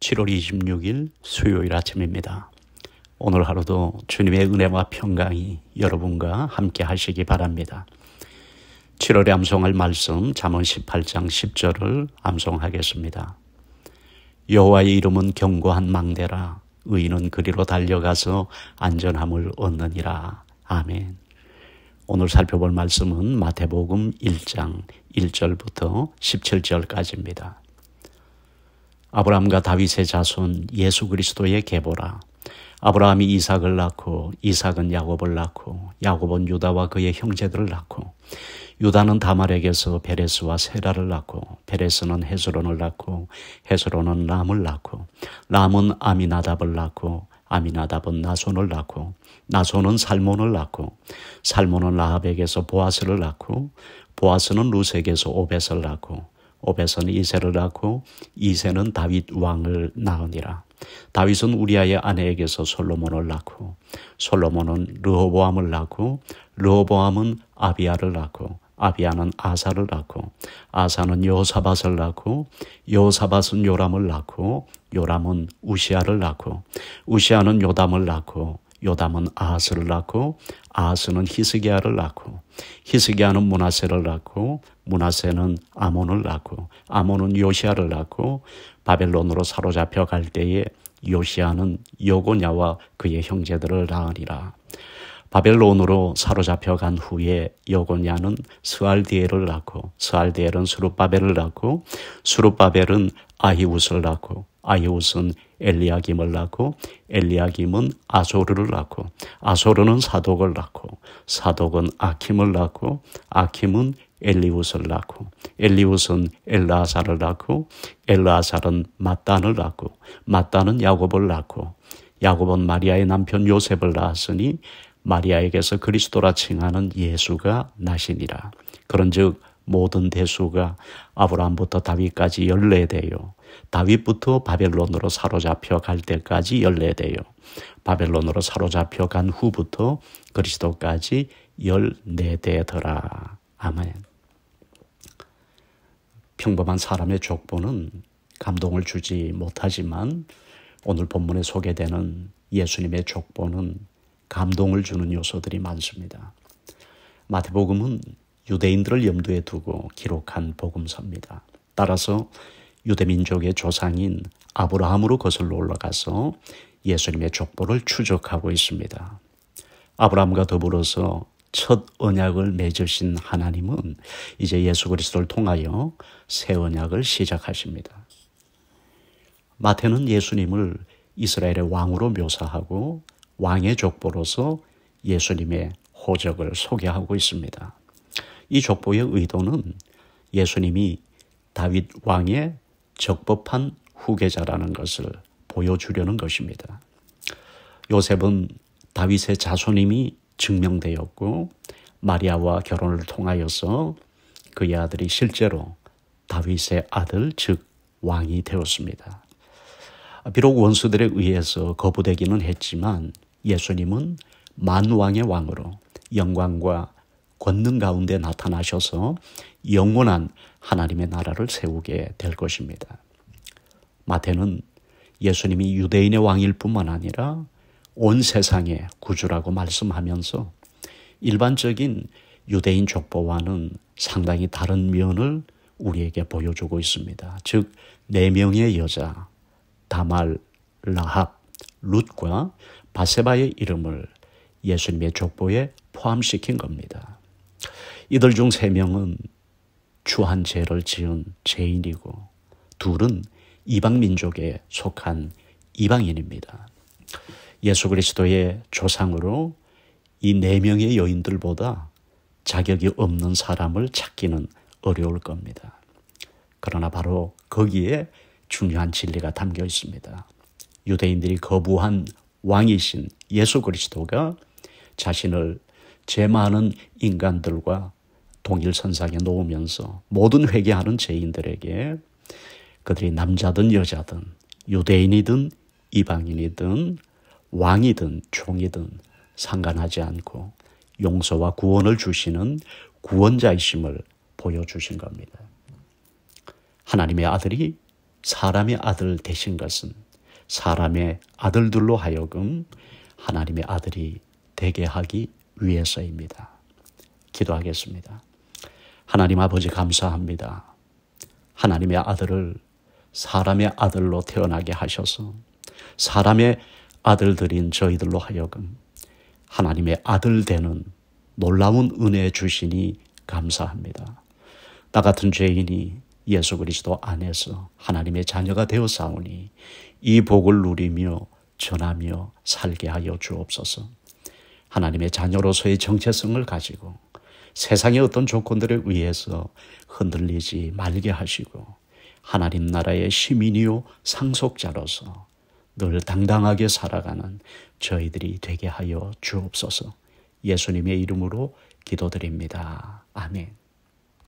7월 26일 수요일 아침입니다. 오늘 하루도 주님의 은혜와 평강이 여러분과 함께 하시기 바랍니다. 7월에 암송할 말씀 잠언 18장 10절을 암송하겠습니다. 여호와의 이름은 견고한 망대라 의인은 그리로 달려가서 안전함을 얻느니라. 아멘. 오늘 살펴볼 말씀은 마태복음 1장 1절부터 17절까지입니다. 아브라함과 다윗의 자손 예수 그리스도의 계보라. 아브라함이 이삭을 낳고 이삭은 야곱을 낳고 야곱은 유다와 그의 형제들을 낳고 유다는 다말에게서 베레스와 세라를 낳고 베레스는 헤스론을 낳고 헤스론은 람을 낳고 람은 아미나답을 낳고 아미나답은 나손을 낳고 나손은 살몬을 낳고 살몬은 라합에게서 보아스를 낳고 보아스는 루스에게서 오벳을 낳고 오벳은 이세를 낳고 이세는 다윗 왕을 낳으니라. 다윗은 우리아의 아내에게서 솔로몬을 낳고 솔로몬은 르호보암을 낳고 르호보암은 아비아를 낳고 아비아는 아사를 낳고 아사는 요사밭을 낳고 요사밭은 요람을 낳고 요람은 우시아를 낳고 우시아는 요담을 낳고 요담은 아하스를 낳고 아하스는 히스기야를 낳고 히스기야는 문하세를 낳고 문하세는 아몬을 낳고 아몬은 요시아를 낳고 바벨론으로 사로잡혀 갈 때에 요시아는 요고냐와 그의 형제들을 낳으니라. 바벨론으로 사로잡혀 간 후에 요고냐는 스알디엘을 낳고 스알디엘은 수룹바벨을 낳고 수룹바벨은 아히우스를 낳고 아이웃은 엘리야김을 낳고 엘리야김은 아소르를 낳고 아소르는 사독을 낳고 사독은 아킴을 낳고 아킴은 엘리웃을 낳고 엘리웃은 엘라사를 낳고 엘라살은 마단을 낳고 마단은 야곱을 낳고 야곱은 마리아의 남편 요셉을 낳았으니 마리아에게서 그리스도라 칭하는 예수가 나시니라. 그런즉 모든 대수가 아브라함부터 다윗까지 열네대요. 다윗부터 바벨론으로 사로잡혀 갈 때까지 열네대요. 바벨론으로 사로잡혀 간 후부터 그리스도까지 열네대더라. 아멘. 평범한 사람의 족보는 감동을 주지 못하지만 오늘 본문에 소개되는 예수님의 족보는 감동을 주는 요소들이 많습니다. 마태복음은 유대인들을 염두에 두고 기록한 복음서입니다. 따라서 유대민족의 조상인 아브라함으로 거슬러 올라가서 예수님의 족보를 추적하고 있습니다. 아브라함과 더불어서 첫 언약을 맺으신 하나님은 이제 예수 그리스도를 통하여 새 언약을 시작하십니다. 마태는 예수님을 이스라엘의 왕으로 묘사하고 왕의 족보로서 예수님의 호적을 소개하고 있습니다. 이 족보의 의도는 예수님이 다윗 왕의 적법한 후계자라는 것을 보여주려는 것입니다. 요셉은 다윗의 자손임이 증명되었고 마리아와 결혼을 통하여서 그의 아들이 실제로 다윗의 아들 즉 왕이 되었습니다. 비록 원수들에 의해서 거부되기는 했지만 예수님은 만왕의 왕으로 영광과 권능 가운데 나타나셔서 영원한 하나님의 나라를 세우게 될 것입니다. 마태는 예수님이 유대인의 왕일 뿐만 아니라 온 세상의 구주라고 말씀하면서 일반적인 유대인 족보와는 상당히 다른 면을 우리에게 보여주고 있습니다. 즉, 네 명의 여자, 다말, 라합, 룻과 바세바의 이름을 예수님의 족보에 포함시킨 겁니다. 이들 중 세 명은 주한 죄를 지은 죄인이고 둘은 이방 민족에 속한 이방인입니다. 예수 그리스도의 조상으로 이 네 명의 여인들보다 자격이 없는 사람을 찾기는 어려울 겁니다. 그러나 바로 거기에 중요한 진리가 담겨 있습니다. 유대인들이 거부한 왕이신 예수 그리스도가 자신을 제 많은 인간들과 동일선상에 놓으면서 모든 회개하는 죄인들에게 그들이 남자든 여자든 유대인이든 이방인이든 왕이든 종이든 상관하지 않고 용서와 구원을 주시는 구원자이심을 보여주신 겁니다. 하나님의 아들이 사람의 아들 되신 것은 사람의 아들들로 하여금 하나님의 아들이 되게 하기 위해서입니다. 기도하겠습니다. 하나님 아버지 감사합니다. 하나님의 아들을 사람의 아들로 태어나게 하셔서 사람의 아들들인 저희들로 하여금 하나님의 아들 되는 놀라운 은혜 주시니 감사합니다. 나 같은 죄인이 예수 그리스도 안에서 하나님의 자녀가 되어 싸우니 이 복을 누리며 전하며 살게 하여 주옵소서. 하나님의 자녀로서의 정체성을 가지고 세상의 어떤 조건들에 의해서 흔들리지 말게 하시고 하나님 나라의 시민이요 상속자로서 늘 당당하게 살아가는 저희들이 되게 하여 주옵소서 예수님의 이름으로 기도드립니다. 아멘.